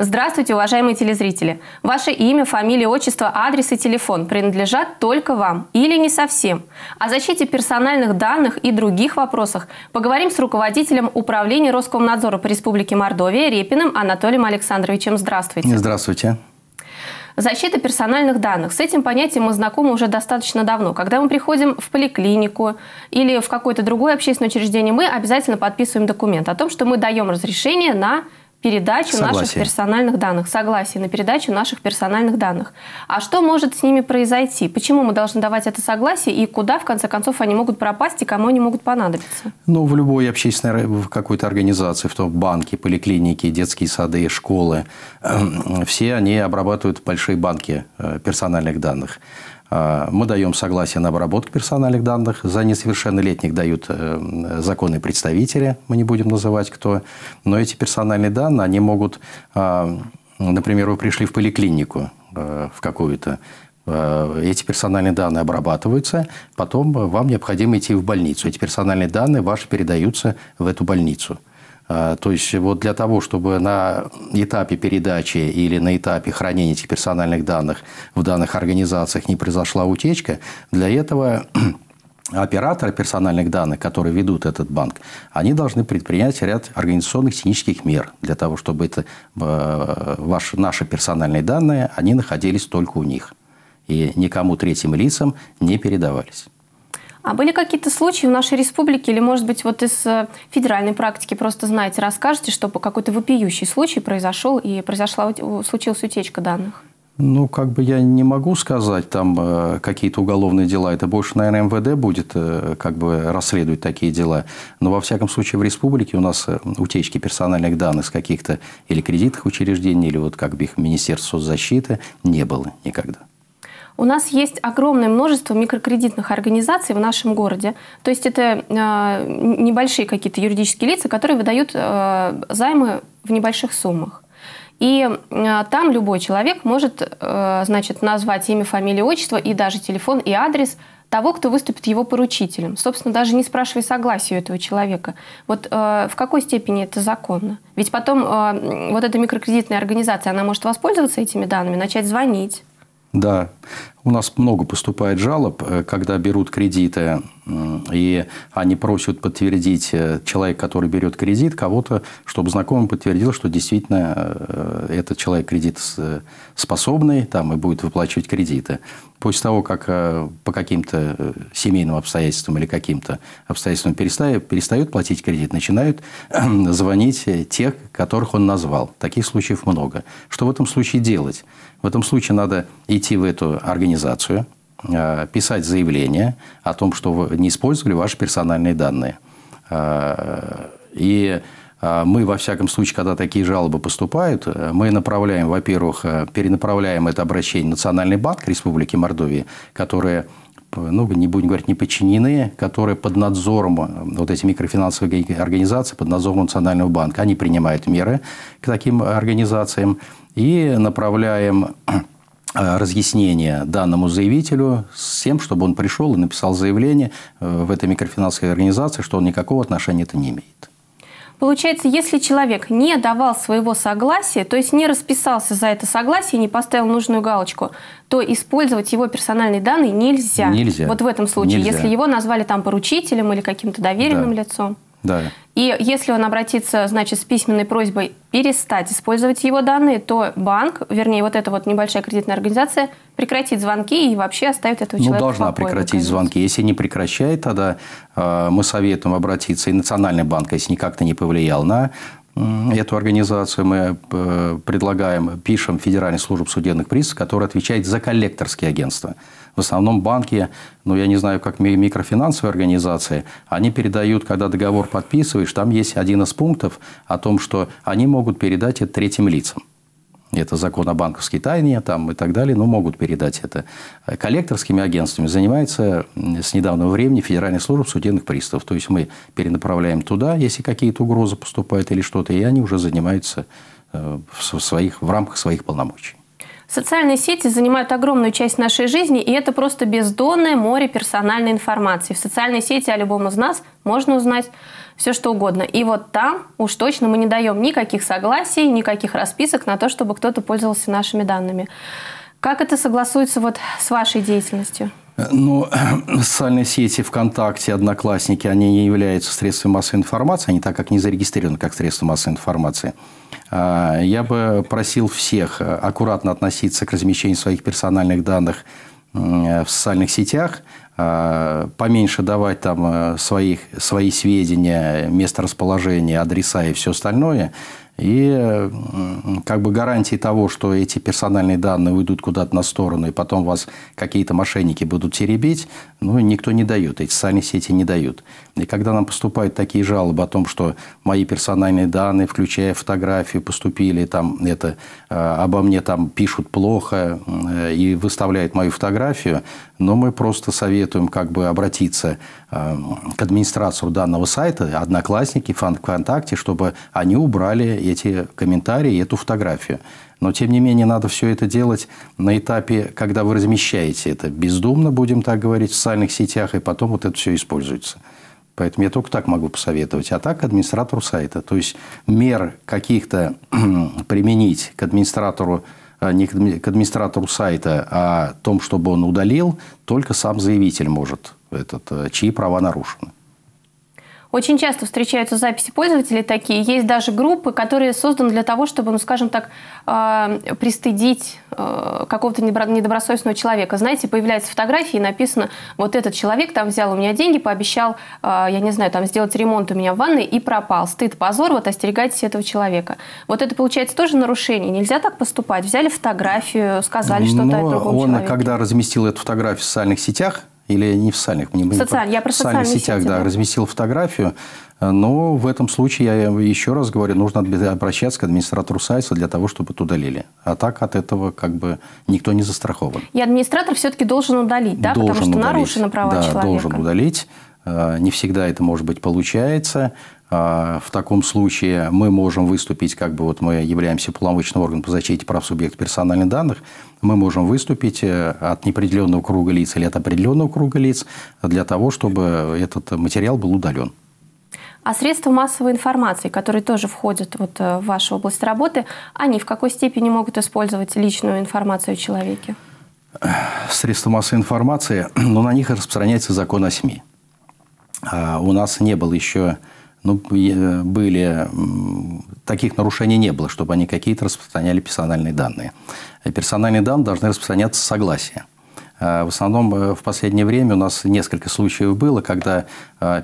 Здравствуйте, уважаемые телезрители. Ваше имя, фамилия, отчество, адрес и телефон принадлежат только вам или не совсем. О защите персональных данных и других вопросах поговорим с руководителем управления Роскомнадзора по Республике Мордовия Репиным Анатолием Александровичем. Здравствуйте. Здравствуйте. Защита персональных данных. С этим понятием мы знакомы уже достаточно давно. Когда мы приходим в поликлинику или в какое-то другое общественное учреждение, мы обязательно подписываем документ о том, что мы даем разрешение на передачу Согласие. наших персональных данных, согласие на передачу наших персональных данных. А что может с ними произойти? Почему мы должны давать это согласие и куда, в конце концов, они могут пропасть и кому они могут понадобиться? Ну, в любой общественной в какой-то организации, в том банке, поликлиники, детские сады, школы, эм, все они обрабатывают большие банки э, персональных данных. А, мы даем согласие на обработку персональных данных. За несовершеннолетних дают э, законные представители, мы не будем называть кто. Но эти персональные данные, они могут... А, например, вы пришли в поликлинику э, в какую-то, э, эти персональные данные обрабатываются, потом вам необходимо идти в больницу. Эти персональные данные ваши передаются в эту больницу. А, то есть вот для того, чтобы на этапе передачи или на этапе хранения этих персональных данных в данных организациях не произошла утечка, для этого операторы персональных данных, которые ведут этот банк, они должны предпринять ряд организационных технических мер для того, чтобы это, э, ваши, наши персональные данные, они находились только у них и никому третьим лицам не передавались. А были какие-то случаи в нашей республике или, может быть, вот из э, федеральной практики просто знаете, расскажете, что какой-то вопиющий случай произошел и произошла, случилась утечка данных? Ну, как бы я не могу сказать, там э, какие-то уголовные дела. Это больше, наверное, МВД будет э, как бы расследовать такие дела. Но, во всяком случае, в республике у нас э, утечки персональных данных с каких-то или кредитных учреждений, или вот как бы их Министерство защиты не было никогда. У нас есть огромное множество микрокредитных организаций в нашем городе. То есть это а, небольшие какие-то юридические лица, которые выдают а, займы в небольших суммах. И а, там любой человек может значит, назвать имя, фамилию, отчество и даже телефон и адрес того, кто выступит его поручителем. Собственно, даже не спрашивая согласия у этого человека. Вот э, в какой степени это законно? Ведь потом э, вот эта микрокредитная организация, она может воспользоваться этими данными, начать звонить, да. У нас много поступает жалоб, э, когда берут кредиты, и они просят подтвердить э, человек, который берет кредит, кого-то, чтобы знакомый подтвердил, что действительно э, этот человек кредит способный там, и будет выплачивать кредиты. После того, как по каким-то семейным обстоятельствам или каким-то обстоятельствам перестает перестают платить кредит, начинают звонить тех, которых он назвал. Таких случаев много. Что в этом случае делать? В этом случае надо идти в эту организацию, организацию, э, писать заявление о том, что вы не использовали ваши персональные данные. Э, и э, мы, во всяком случае, когда такие жалобы поступают, мы направляем, во-первых, перенаправляем это обращение в Национальный банк Республики Мордовии, которые ну, не будем говорить, не подчинены, которые под надзором, вот эти микрофинансовые организации, под надзором Национального банка, они принимают меры к таким организациям и направляем Э, разъяснение данному заявителю с тем, чтобы он пришел и написал заявление э, в этой микрофинансовой организации, что он никакого отношения это не имеет. Получается, если человек не давал своего согласия, то есть не расписался за это согласие, не поставил нужную галочку, то использовать его персональные данные нельзя. Нельзя. Вот в этом случае, нельзя. если его назвали там поручителем или каким-то доверенным да. лицом. Да. И если он обратится, значит, с письменной просьбой перестать использовать его данные, то банк, вернее, вот эта вот небольшая кредитная организация прекратит звонки и вообще оставит этого ну, человека. Ну, должна покое, прекратить конечно. звонки. Если не прекращает, тогда э, мы советуем обратиться и Национальный банк, если никак-то не повлиял на эту организацию. Мы э, предлагаем, пишем Федеральной службе судебных приз, которая отвечает за коллекторские агентства. В основном банки, ну, я не знаю, как микрофинансовые организации, они передают, когда договор подписываешь, там есть один из пунктов о том, что они могут передать это третьим лицам это закон о банковской тайне там, и так далее, но могут передать это. Э, коллекторскими агентствами занимается с недавнего времени Федеральная служба судебных приставов. То есть, мы перенаправляем туда, если какие-то угрозы поступают или что-то, и они уже занимаются э, в, своих, в рамках своих полномочий. Социальные сети занимают огромную часть нашей жизни, и это просто бездонное море персональной информации. В социальной сети о любом из нас можно узнать все что угодно. И вот там уж точно мы не даем никаких согласий, никаких расписок на то, чтобы кто-то пользовался нашими данными. Как это согласуется вот с вашей деятельностью? Э, ну, социальные сети ВКонтакте, Одноклассники, они не являются средствами массовой информации, они так как не зарегистрированы как средства массовой информации. А, я бы просил всех э, аккуратно относиться к размещению своих персональных данных Э, в социальных сетях, а, поменьше давать там э, своих, свои сведения, место расположения, адреса и все остальное. И как бы гарантии того, что эти персональные данные уйдут куда-то на сторону, и потом вас какие-то мошенники будут теребить, ну, никто не дает, эти социальные сети не дают. И когда нам поступают такие жалобы о том, что мои персональные данные, включая фотографию, поступили там это Э, обо мне там пишут плохо э, и выставляют мою фотографию, но мы просто советуем как бы обратиться э, к администратору данного сайта, Одноклассники, ВКонтакте, чтобы они убрали эти комментарии и эту фотографию. Но, тем не менее, надо все это делать на этапе, когда вы размещаете это бездумно, будем так говорить, в социальных сетях, и потом вот это все используется. Поэтому я только так могу посоветовать. А так администратору сайта. То есть мер каких-то применить к администратору а, не к администратору сайта, а о том, чтобы он удалил, только сам заявитель может, этот, э, чьи права нарушены. Очень часто встречаются записи пользователей такие. Есть даже группы, которые созданы для того, чтобы, ну, скажем так, э, пристыдить э, какого-то недобросовестного человека. Знаете, появляются фотографии, и написано, вот этот человек там взял у меня деньги, пообещал, э, я не знаю, там сделать ремонт у меня в ванной и пропал. Стыд, позор, вот остерегайтесь этого человека. Вот это, получается, тоже нарушение. Нельзя так поступать. Взяли фотографию, сказали что-то о другом он, когда разместил эту фотографию в социальных сетях, или не в социальных, не, Социаль, я про в социальных сетях, сети, да, да, разместил фотографию. Но в этом случае, я еще раз говорю, нужно обращаться к администратору сайта для того, чтобы это удалили. А так от этого как бы никто не застрахован. И администратор все-таки должен удалить, да? Должен Потому что удалить. нарушены права да, человека. должен удалить. А, не всегда это, может быть, получается. А, в таком случае мы можем выступить, как бы вот мы являемся полномочным органом по защите прав субъекта персональных данных – мы можем выступить э, от неопределенного круга лиц или от определенного круга лиц для того, чтобы этот материал был удален. А средства массовой информации, которые тоже входят вот э, в вашу область работы, они в какой степени могут использовать личную информацию о человеке? Средства массовой информации, но на них распространяется закон о СМИ. А, у нас не было еще ну, были, таких нарушений не было, чтобы они какие-то распространяли персональные данные. Э, персональные данные должны распространяться с согласия. Э, в основном э, в последнее время у нас несколько случаев было, когда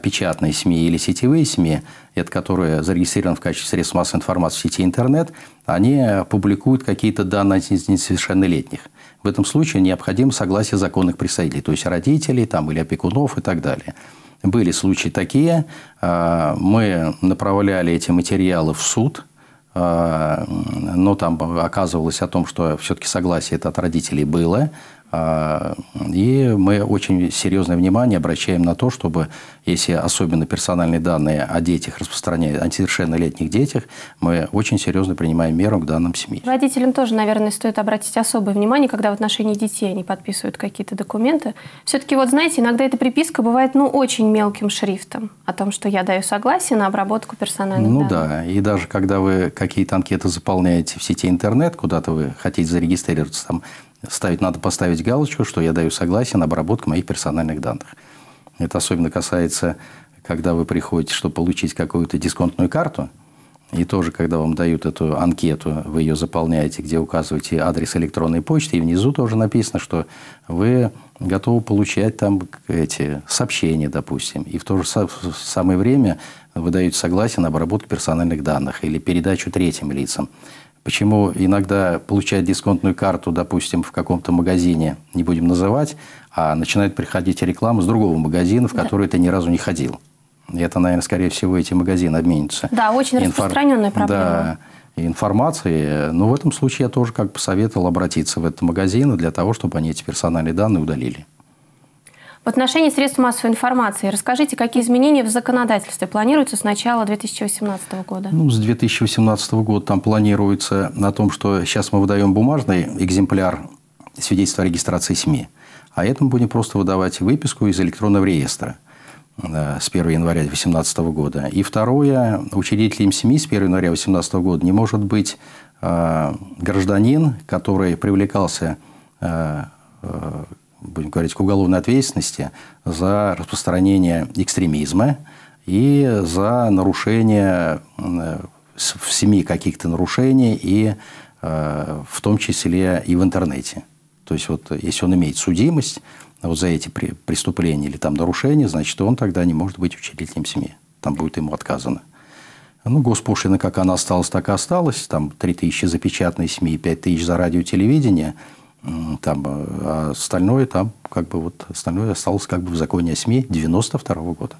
печатные СМИ или сетевые СМИ, это которые зарегистрированы в качестве средств массовой информации в сети интернет, они публикуют какие-то данные несовершеннолетних. В этом случае необходимо согласие законных представителей, то есть родителей там, или опекунов и так далее. Были случаи такие. А, мы направляли эти материалы в суд, а, но там оказывалось о том, что все-таки согласие это от родителей было. А, и мы очень серьезное внимание обращаем на то, чтобы, если особенно персональные данные о детях распространяют, о несовершеннолетних детях, мы очень серьезно принимаем меры к данным семьи. Родителям тоже, наверное, стоит обратить особое внимание, когда в отношении детей они подписывают какие-то документы. Все-таки, вот знаете, иногда эта приписка бывает, ну, очень мелким шрифтом о том, что я даю согласие на обработку персональных ну, данных. Ну да, и даже когда вы какие-то анкеты заполняете в сети интернет, куда-то вы хотите зарегистрироваться, там ставить, надо поставить галочку, что я даю согласие на обработку моих персональных данных. Это особенно касается, когда вы приходите, чтобы получить какую-то дисконтную карту, и тоже, когда вам дают эту анкету, вы ее заполняете, где указываете адрес электронной почты, и внизу тоже написано, что вы готовы получать там эти сообщения, допустим. И в то же самое время вы даете согласие на обработку персональных данных или передачу третьим лицам. Почему иногда получают дисконтную карту, допустим, в каком-то магазине, не будем называть, а начинает приходить реклама с другого магазина, в который да. ты ни разу не ходил. И это, наверное, скорее всего, эти магазины обменятся. Да, очень Инфор... распространенная проблема. Да, информации. Но в этом случае я тоже как посоветовал обратиться в этот магазин для того, чтобы они эти персональные данные удалили. В отношении средств массовой информации расскажите, какие изменения в законодательстве планируются с начала 2018 года? Ну, с 2018 года там планируется на том, что сейчас мы выдаем бумажный экземпляр свидетельства о регистрации СМИ, а этому будем просто выдавать выписку из электронного реестра с 1 января 2018 года. И второе, учредителем СМИ с 1 января 2018 года не может быть э, гражданин, который привлекался э, будем говорить, к уголовной ответственности за распространение экстремизма и за нарушение э, в СМИ каких-то нарушений, и э, в том числе и в интернете. То есть, вот, э, если он имеет судимость вот за эти преступления или там нарушения, значит, он тогда не может быть учредителем семьи. Там будет ему отказано. Ну, госпошлина, как она осталась, так и осталась. Там 3 тысячи за печатные СМИ, 5 тысяч за радио и телевидение – Э, там, э, а остальное там, как бы вот остальное осталось как бы в законе о СМИ 92 года.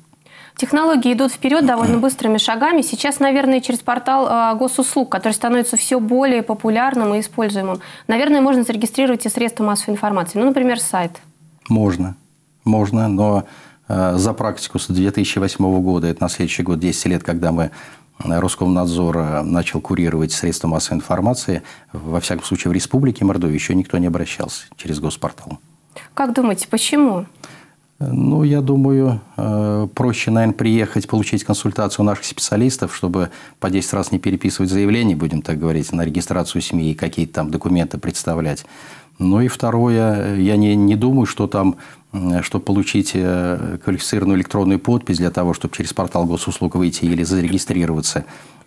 Технологии идут вперед довольно быстрыми шагами. Сейчас, наверное, через портал э, госуслуг, который становится все более популярным и используемым, наверное, можно зарегистрировать и средства массовой информации. Ну, например, сайт. Можно. Можно, но за практику с 2008 года, это на следующий год 10 лет, когда мы Роскомнадзора э, начал курировать средства массовой информации, во всяком случае в Республике Мордовия еще никто не обращался через Госпортал. Как думаете, почему? Почему? Ну, я думаю, э, проще, наверное, приехать, получить консультацию у наших специалистов, чтобы по 10 раз не переписывать заявление, будем так говорить, на регистрацию семьи и какие-то там документы представлять. Ну и второе, я не, не думаю, что там, э, что получить э, квалифицированную электронную подпись для того, чтобы через портал госуслуг выйти или зарегистрироваться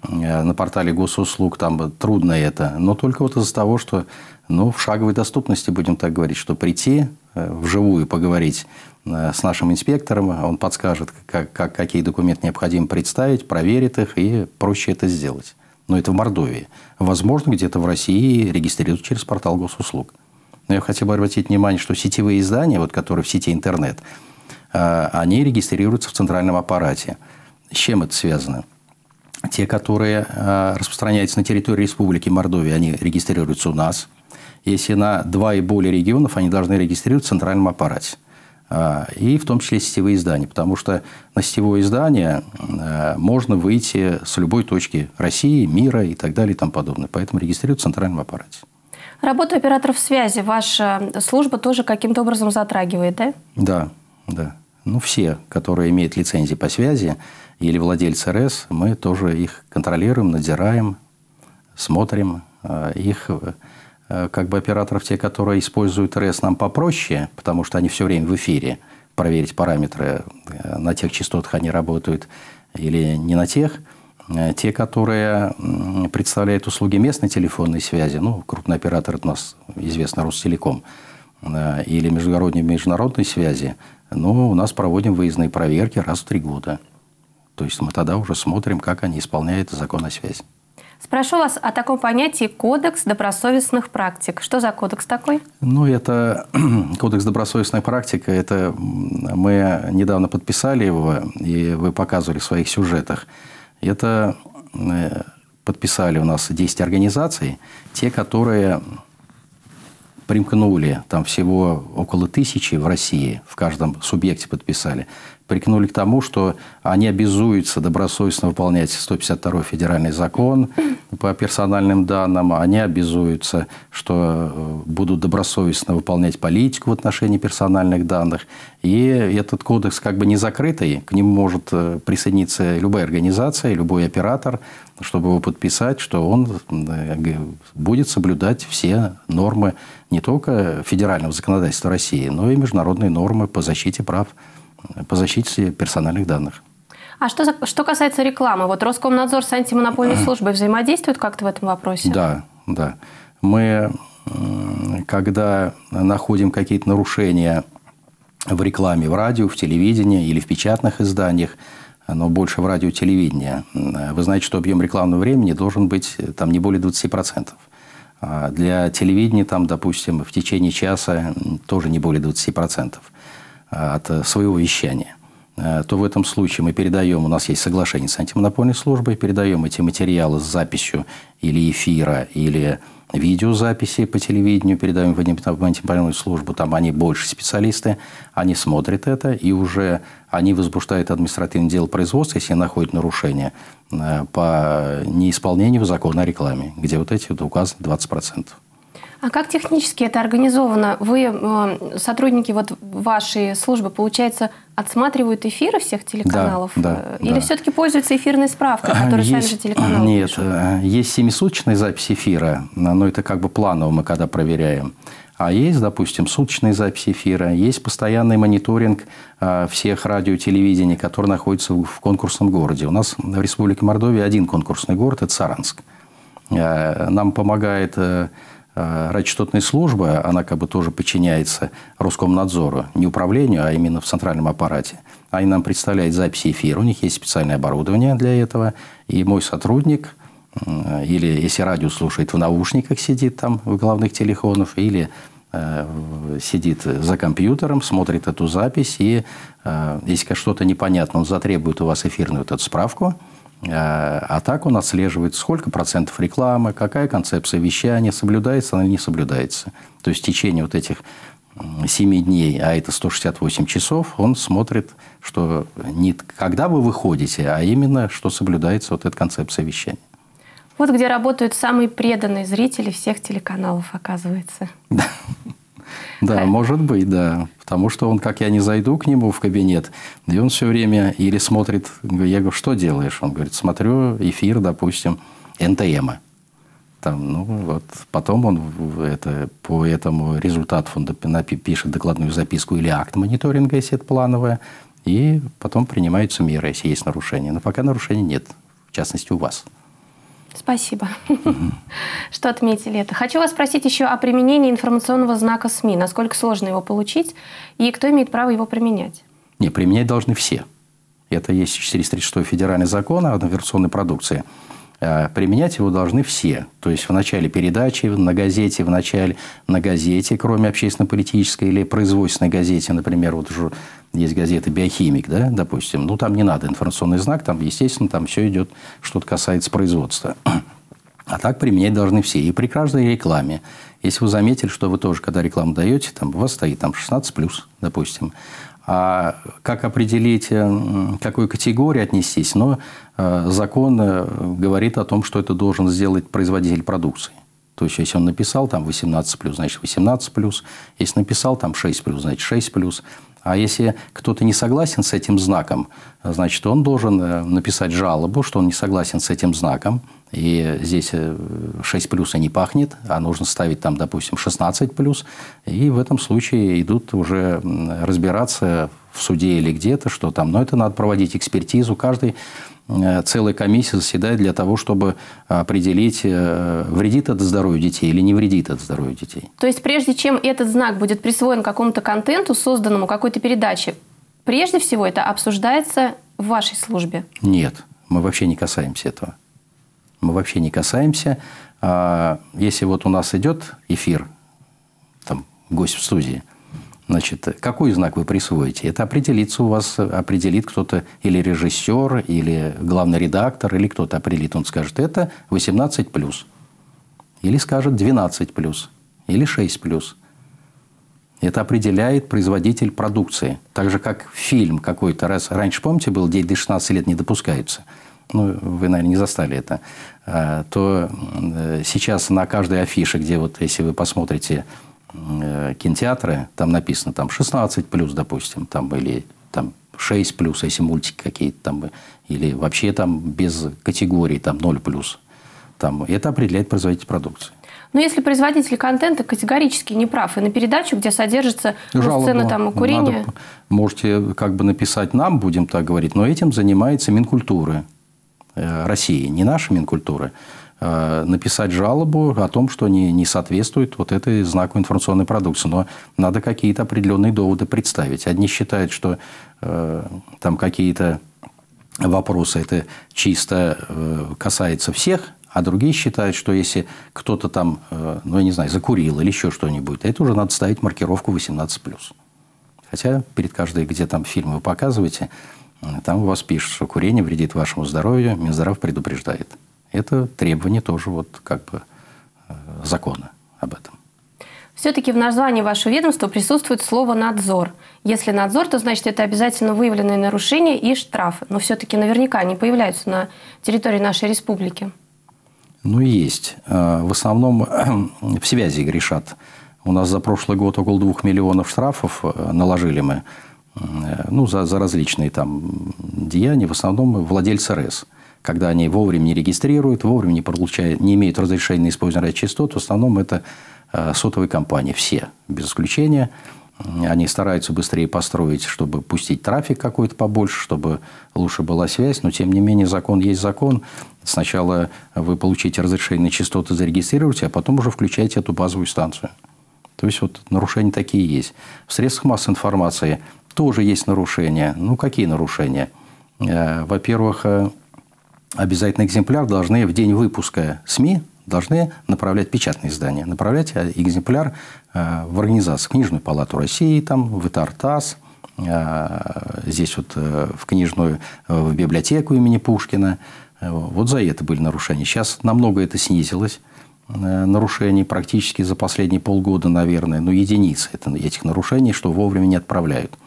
на портале госуслуг, там трудно это. Но только вот из-за того, что ну, в шаговой доступности, будем так говорить, что прийти, Э, вживую поговорить э, с нашим инспектором, он подскажет, как, как, какие документы необходимо представить, проверит их и проще это сделать. Но это в Мордовии. Возможно, где-то в России регистрируют через портал госуслуг. Но я хотел бы обратить внимание, что сетевые издания, вот, которые в сети интернет, э, они регистрируются в центральном аппарате. С чем это связано? Те, которые распространяются на территории Республики Мордовия, они регистрируются у нас – если на два и более регионов, они должны регистрироваться в центральном аппарате. А, и в том числе сетевые издания, потому что на сетевое издание а, можно выйти с любой точки России, мира и так далее и тому подобное. Поэтому регистрируют в центральном аппарате. Работа операторов связи ваша служба тоже каким-то образом затрагивает, да? Да, да. Ну, все, которые имеют лицензии по связи или владельцы РС, мы тоже их контролируем, надзираем, смотрим а, их Э, как бы операторов, те, которые используют РС, нам попроще, потому что они все время в эфире. Проверить параметры, э, на тех частотах они работают или не на тех. Э, те, которые представляют услуги местной телефонной связи, ну, крупный оператор у нас известно Ростелеком, или международной международной связи, ну, у нас проводим выездные проверки раз в три года. То есть мы тогда уже смотрим, как они исполняют закон о связи. Спрошу вас о таком понятии «кодекс добросовестных практик». Что за кодекс такой? Ну, это кодекс добросовестной практики. Это мы недавно подписали его, и вы показывали в своих сюжетах. Это э, подписали у нас 10 организаций, те, которые примкнули, там всего около тысячи в России, в каждом субъекте подписали, прикнули к тому, что они обязуются добросовестно выполнять 152 федеральный закон по персональным данным, они обязуются, что э, будут добросовестно выполнять политику в отношении персональных данных. И этот кодекс как бы не закрытый, к нему может э, присоединиться любая организация, любой оператор, чтобы его подписать, что он э, будет соблюдать все нормы не только федерального законодательства России, но и международные нормы по защите прав, по защите персональных данных. А что, что касается рекламы, вот Роскомнадзор с антимонопольной службой взаимодействует как-то в этом вопросе? Да, да. Мы, когда находим какие-то нарушения в рекламе в радио, в телевидении или в печатных изданиях, но больше в радио и телевидении, вы знаете, что объем рекламного времени должен быть там не более 20%. процентов. А для телевидения, там, допустим, в течение часа тоже не более 20% а, от своего вещания. Э, то в этом случае мы передаем, у нас есть соглашение с антимонопольной службой, передаем эти материалы с записью или эфира, или видеозаписи по телевидению, передаем в антимонопольную службу, там они больше специалисты, они смотрят это, и уже они возбуждают административное дело производства, если находят нарушение э, по неисполнению закона о рекламе, где вот эти вот указаны 20%. А как технически это организовано? Вы, э, сотрудники вот вашей службы, получается, отсматривают эфиры всех телеканалов? Да, э, да, Или да. все-таки пользуются эфирной справкой, которую есть, сами же телеканалы Нет, пишут? Э, есть семисуточная запись эфира, но это как бы планово мы когда проверяем. А есть, допустим, суточные записи эфира, есть постоянный мониторинг всех радио телевидений, которые находятся в конкурсном городе. У нас в Республике Мордовия один конкурсный город – это Саранск. Нам помогает Э, радиочастотная служба, она как бы тоже подчиняется Роскомнадзору, не управлению, а именно в центральном аппарате. Они нам представляют записи эфира, у них есть специальное оборудование для этого. И мой сотрудник, э, или если радио слушает, в наушниках сидит там, в главных телефонах или э, сидит за компьютером, смотрит эту запись, и если что-то непонятно, он затребует у вас эфирную эту справку – Э, а так он отслеживает, сколько процентов рекламы, какая концепция вещания, соблюдается она или не соблюдается. То есть в течение вот этих 7 дней, а это 168 часов, он смотрит, что не когда вы выходите, а именно, что соблюдается вот эта концепция вещания. Вот где работают самые преданные зрители всех телеканалов, оказывается. Да. Да, может быть, да. Потому что он, как я не зайду к нему в кабинет, и он все время или смотрит, я говорю, что делаешь? Он говорит, смотрю эфир, допустим, НТМа. Там, ну вот, потом он это, по этому результату он пишет докладную записку или акт мониторинга, если это плановая, и потом принимаются меры, если есть нарушение. Но пока нарушений нет, в частности, у вас. Спасибо, что отметили это. Хочу вас спросить еще о применении информационного знака СМИ. Насколько сложно его получить и кто имеет право его применять? Не, применять должны все. Это есть 436 федеральный закон о инновационной продукции – Э, применять его должны все. То есть в начале передачи, на газете, в начале на газете, кроме общественно-политической или производственной газете, например, вот уже есть газета «Биохимик», да, допустим, ну там не надо информационный знак, там, естественно, там все идет, что-то касается производства. А так применять должны все. И при каждой рекламе. Если вы заметили, что вы тоже, когда рекламу даете, там у вас стоит там 16+, допустим, а как определить, к какой категории отнестись? Но ну, э, закон э, говорит о том, что это должен сделать производитель продукции. То есть, если он написал там 18+, значит 18+. Если написал там 6+, значит 6+. А если кто-то не согласен с этим знаком, э, значит, он должен э, написать жалобу, что он не согласен с этим знаком. И здесь 6 э, плюса не пахнет, а нужно ставить там, допустим, 16 плюс. И в этом случае идут уже разбираться в суде или где-то, что там. Но это надо проводить экспертизу. Каждый Э, целая комиссия заседает для того, чтобы э, определить, э, вредит это здоровью детей или не вредит это здоровью детей. То есть, прежде чем этот знак будет присвоен какому-то контенту, созданному какой-то передаче, прежде всего это обсуждается в вашей службе? Нет, мы вообще не касаемся этого. Мы вообще не касаемся. А, если вот у нас идет эфир, там гость в студии – Значит, какой знак вы присвоите? Это определится у вас, определит кто-то или режиссер, или главный редактор, или кто-то определит. Он скажет, это 18+, или скажет 12+, или 6+. Это определяет производитель продукции. Так же, как фильм какой-то раз. Раньше, помните, был «Дети до 16 лет не допускаются» ну, вы, наверное, не застали это, а, то э, сейчас на каждой афише, где вот, если вы посмотрите Э, кинотеатры, там написано там 16 плюс, допустим, там или там 6 плюс, если мультики какие-то там, или вообще там без категории там 0 плюс. Там, это определяет производитель продукции. Но ну, если производитель контента категорически не прав, и на передачу, где содержится ну, сцена там, курения... Надо, можете как бы написать нам, будем так говорить, но этим занимается Минкультуры э, России, не наша Минкультура. Э, написать жалобу о том, что не, не соответствует вот этой знаку информационной продукции. Но надо какие-то определенные доводы представить. Одни считают, что э, там какие-то вопросы это чисто э, касается всех, а другие считают, что если кто-то там, э, ну, я не знаю, закурил или еще что-нибудь, это уже надо ставить маркировку 18+. Хотя перед каждой, где там фильм вы показываете, э, там у вас пишут, что курение вредит вашему здоровью, Минздрав предупреждает. Это требование тоже вот как бы э, закона об этом. Все-таки в названии вашего ведомства присутствует слово «надзор». Если надзор, то значит это обязательно выявленные нарушения и штрафы. Но все-таки наверняка они появляются на территории нашей республики. Ну, есть. Э, в основном э, в связи грешат. У нас за прошлый год около двух миллионов штрафов наложили мы ну, за, за различные там деяния, в основном владельцы РЭС – когда они вовремя не регистрируют, вовремя не получают, не имеют разрешения на использование частот, в основном это э, сотовые компании, все, без исключения. Они стараются быстрее построить, чтобы пустить трафик какой-то побольше, чтобы лучше была связь, но тем не менее закон есть закон. Сначала вы получите разрешение на частоты, зарегистрируйте, а потом уже включаете эту базовую станцию. То есть вот нарушения такие есть. В средствах массовой информации тоже есть нарушения. Ну, какие нарушения? Э, во-первых, э, Обязательный экземпляр должны в день выпуска СМИ должны направлять печатные издания, направлять э, экземпляр э, в организацию, в Книжную палату России, там, в ИТАРТАС, э, здесь вот в книжную, в библиотеку имени Пушкина. Вот за это были нарушения. Сейчас намного это снизилось нарушений практически за последние полгода, наверное, ну, единицы этих нарушений, что вовремя не отправляют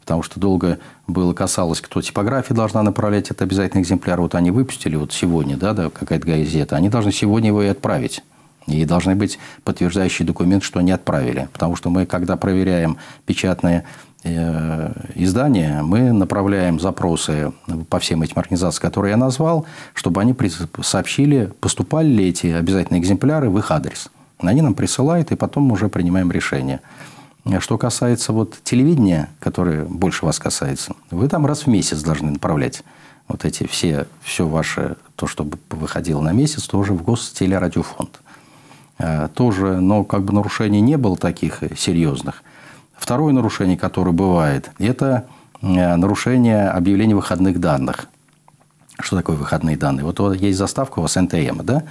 потому что долго было касалось, кто типография должна направлять этот обязательный экземпляр. Вот они выпустили вот сегодня, да, да какая-то газета, они должны сегодня его и отправить. И должны быть подтверждающие документы, что они отправили. Потому что мы, когда проверяем печатные э, издания, мы направляем запросы по всем этим организациям, которые я назвал, чтобы они сообщили, поступали ли эти обязательные экземпляры в их адрес. Они нам присылают, и потом мы уже принимаем решение. А что касается вот телевидения, которое больше вас касается, вы там раз в месяц должны направлять вот эти все, все ваше, то, что выходило на месяц, тоже в Гостелерадиофонд. А, тоже, но как бы нарушений не было таких э, серьезных. Второе нарушение, которое бывает, это э, нарушение объявления выходных данных. Что такое выходные данные? Вот есть заставка у вас НТМ, да?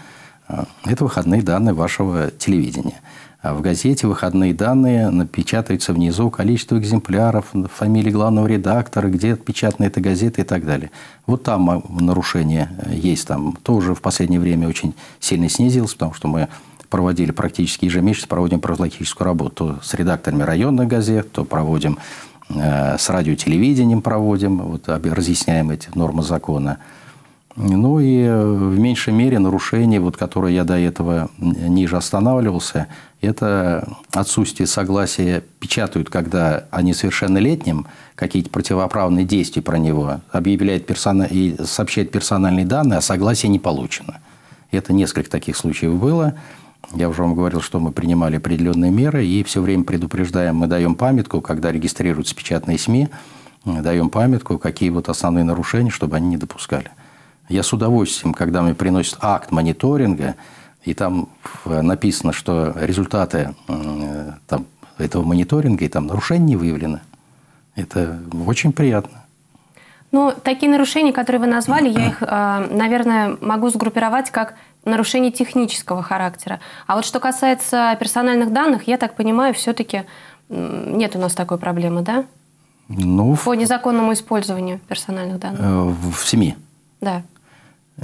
А, это выходные данные вашего телевидения. А в газете выходные данные напечатаются внизу, количество экземпляров, фамилии главного редактора, где отпечатана эта газета и так далее. Вот там а, нарушение э, есть. Там тоже в последнее время очень сильно снизилось, потому что мы проводили практически ежемесячно, проводим профилактическую работу то с редакторами районных газет, то проводим э, с радиотелевидением проводим, вот, разъясняем эти нормы закона. Ну и э, в меньшей мере нарушение, вот, которое я до этого ниже останавливался, это отсутствие согласия печатают, когда о несовершеннолетнем какие-то противоправные действия про него, объявляет персона... и сообщает персональные данные, а согласие не получено. Это несколько таких случаев было. Я уже вам говорил, что мы принимали определенные меры и все время предупреждаем, мы даем памятку, когда регистрируются печатные СМИ, даем памятку, какие вот основные нарушения, чтобы они не допускали. Я с удовольствием, когда мне приносят акт мониторинга, и там написано, что результаты там, этого мониторинга, и там нарушений не выявлено. Это очень приятно. Ну, такие нарушения, которые вы назвали, я их, а, наверное, могу сгруппировать как нарушения технического характера. А вот что касается персональных данных, я так понимаю, все-таки нет у нас такой проблемы, да? Ну, По незаконному использованию персональных данных. Э, в СМИ. Да.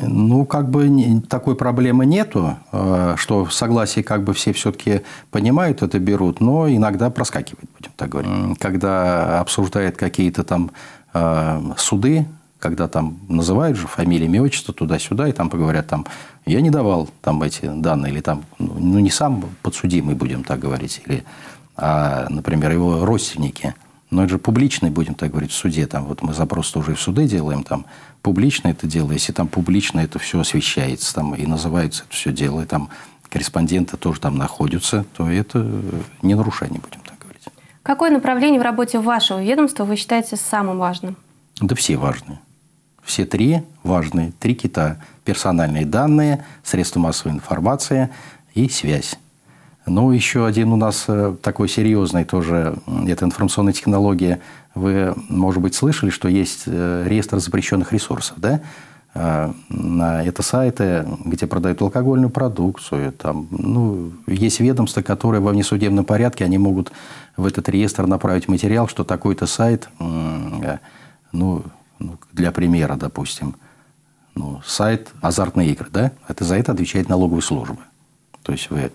Ну, как бы такой проблемы нету, э, что в согласии как бы все все-таки понимают это, берут, но иногда проскакивает, будем так говорить. Когда обсуждают какие-то там э, суды, когда там называют же фамилии, имя, отчество туда-сюда, и там поговорят там, я не давал там эти данные, или там, ну, ну не сам подсудимый, будем так говорить, или, а, например, его родственники – но это же публичный, будем так говорить, в суде. Там вот мы запрос тоже и в суды делаем, там публично это дело, если там публично это все освещается, там и называется это все дело, и там корреспонденты тоже там находятся, то это не нарушение, будем так говорить. Какое направление в работе вашего ведомства вы считаете самым важным? Да все важные. Все три важные, три кита. Персональные данные, средства массовой информации и связь. Ну, еще один у нас э, такой серьезный тоже, это информационные технологии. Вы, может быть, слышали, что есть э, реестр запрещенных ресурсов, да? Э, это сайты, где продают алкогольную продукцию. Там, ну, есть ведомства, которые во внесудебном порядке, они могут в этот реестр направить материал, что такой-то сайт, ну, ну, для примера, допустим, ну, сайт азартные игры, да? Это за это отвечает налоговая служба. То есть вы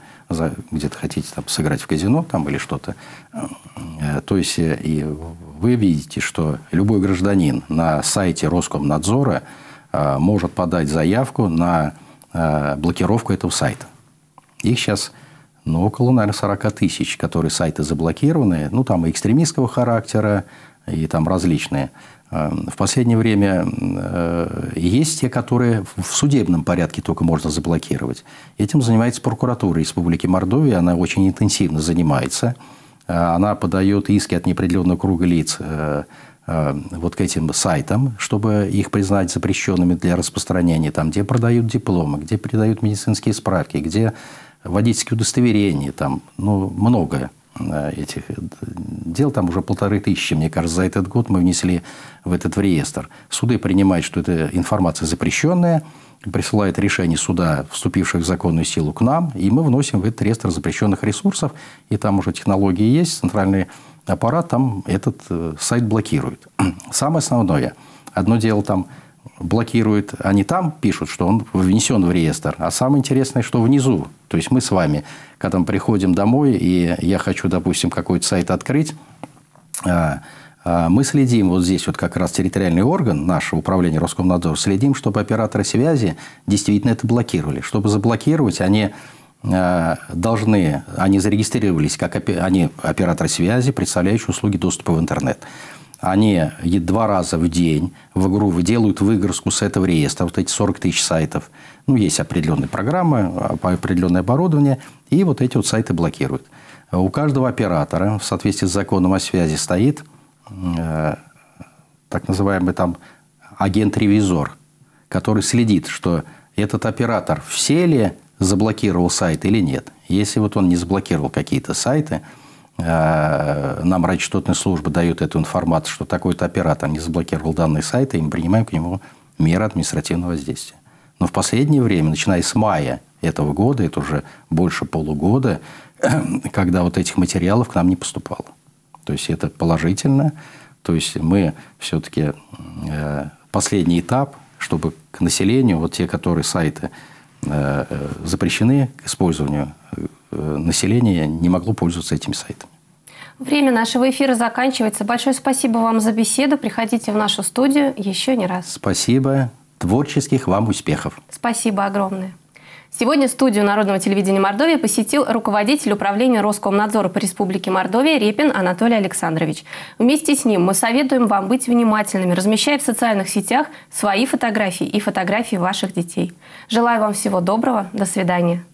где-то хотите там, сыграть в казино там, или что-то. Э, то есть э, и вы видите, что любой гражданин на сайте Роскомнадзора э, может подать заявку на блокировку этого сайта. Их сейчас ну, около, наверное, 40 тысяч, которые сайты заблокированы. Ну, там и экстремистского характера, и там различные. В последнее время э, есть те, которые в судебном порядке только можно заблокировать. Этим занимается прокуратура Республики Мордовия. Она очень интенсивно занимается. Э, она подает иски от неопределенного круга лиц э, вот к этим сайтам, чтобы их признать запрещенными для распространения, там, где продают дипломы, где передают медицинские справки, где водительские удостоверения, там, ну, многое. Э, этих э, дел, там уже полторы тысячи, мне кажется, за этот год мы внесли в этот в реестр. Суды принимают, что это информация запрещенная, присылает решение суда, вступивших в законную силу, к нам, и мы вносим в этот реестр запрещенных ресурсов, и там уже технологии есть, центральный аппарат там этот э, сайт блокирует. Самое основное, одно дело там блокирует, они там пишут, что он внесен в реестр. А самое интересное, что внизу. То есть мы с вами, когда мы приходим домой, и я хочу, допустим, какой-то сайт открыть, а, а, мы следим, вот здесь вот как раз территориальный орган, нашего управления Роскомнадзор, следим, чтобы операторы связи действительно это блокировали. Чтобы заблокировать, они а, должны, они зарегистрировались как они операторы связи, представляющие услуги доступа в интернет они два раза в день в игру делают выгрузку сетов реестра, вот эти 40 тысяч сайтов. Ну, есть определенные программы, определенное оборудование, и вот эти вот сайты блокируют. У каждого оператора в соответствии с законом о связи стоит э, так называемый там агент-ревизор, который следит, что этот оператор все ли заблокировал сайт или нет. Если вот он не заблокировал какие-то сайты, Э, нам радиочастотная служба дает эту информацию, что такой-то оператор не заблокировал данный сайт, и мы принимаем к нему меры административного воздействия. Но в последнее время, начиная с мая этого года, это уже больше полугода, когда вот этих материалов к нам не поступало. То есть это положительно. То есть мы все-таки э, последний этап, чтобы к населению, вот те, которые сайты Э, запрещены к использованию. Э, Население не могло пользоваться этими сайтами. Время нашего эфира заканчивается. Большое спасибо вам за беседу. Приходите в нашу студию еще не раз. Спасибо. Творческих вам успехов. Спасибо огромное. Сегодня студию Народного телевидения Мордовии посетил руководитель управления Роскомнадзора по Республике Мордовия Репин Анатолий Александрович. Вместе с ним мы советуем вам быть внимательными, размещая в социальных сетях свои фотографии и фотографии ваших детей. Желаю вам всего доброго. До свидания.